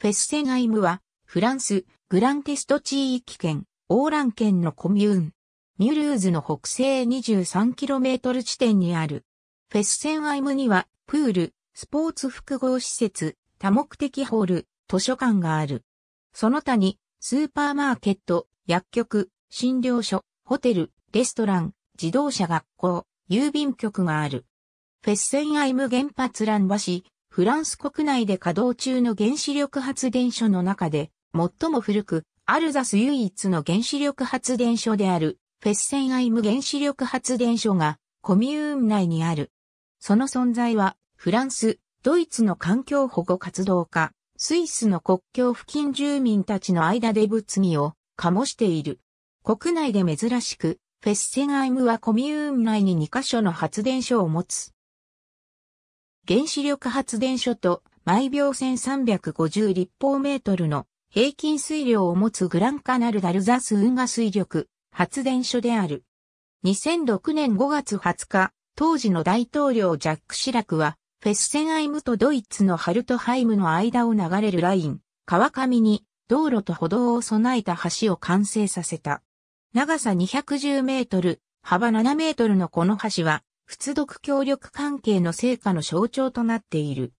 フェッセンアイムは、フランス、グランテスト地域圏、オーラン県のコミューン。ミュルーズの北西 23km 地点にある。フェッセンアイムには、プール、スポーツ複合施設、多目的ホール、図書館がある。その他に、スーパーマーケット、薬局、診療所、ホテル、レストラン、自動車学校、郵便局がある。フェッセンアイム原発蘭橋、フランス国内で稼働中の原子力発電所の中で、最も古く、アルザス唯一の原子力発電所である、フェッセンアイム原子力発電所が、コミューン内にある。その存在は、フランス、ドイツの環境保護活動家、スイスの国境付近住民たちの間で物議を醸している。国内で珍しく、フェッセンアイムはコミューン内に2カ所の発電所を持つ。原子力発電所と毎秒1350立方メートルの平均水量を持つグランカナルダルザス運河水力発電所である。2006年5月20日、当時の大統領ジャック・シラクは、フェッセンアイムとドイツのハルトハイムの間を流れるライン、川上に道路と歩道を備えた橋を完成させた。長さ210メートル、幅7メートルのこの橋は、仏読協力関係の成果の象徴となっている。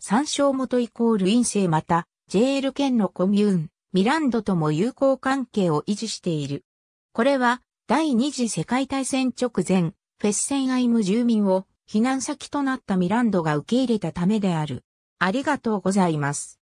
参照元イコール陰性また、JL 県のコミューン、ミランドとも友好関係を維持している。これは、第二次世界大戦直前、フェッセンアイム住民を避難先となったミランドが受け入れたためである。ありがとうございます。